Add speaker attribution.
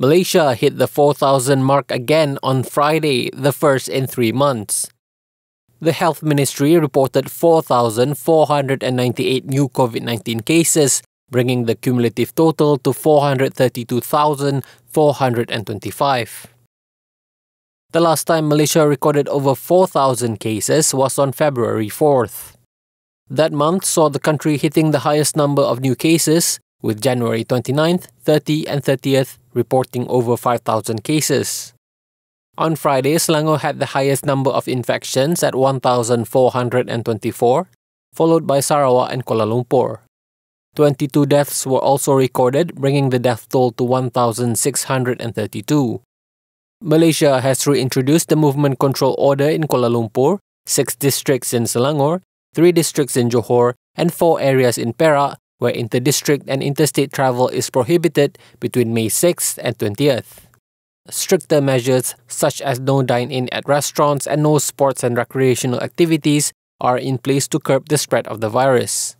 Speaker 1: Malaysia hit the 4,000 mark again on Friday, the first in three months. The Health Ministry reported 4,498 new COVID 19 cases, bringing the cumulative total to 432,425. The last time Malaysia recorded over 4,000 cases was on February 4th. That month saw the country hitting the highest number of new cases, with January 29th, 30, and 30th reporting over 5,000 cases. On Friday, Selangor had the highest number of infections at 1,424, followed by Sarawak and Kuala Lumpur. 22 deaths were also recorded, bringing the death toll to 1,632. Malaysia has reintroduced the movement control order in Kuala Lumpur, six districts in Selangor, three districts in Johor, and four areas in Perak where interdistrict and interstate travel is prohibited between May 6th and 20th. Stricter measures, such as no dine in at restaurants and no sports and recreational activities, are in place to curb the spread of the virus.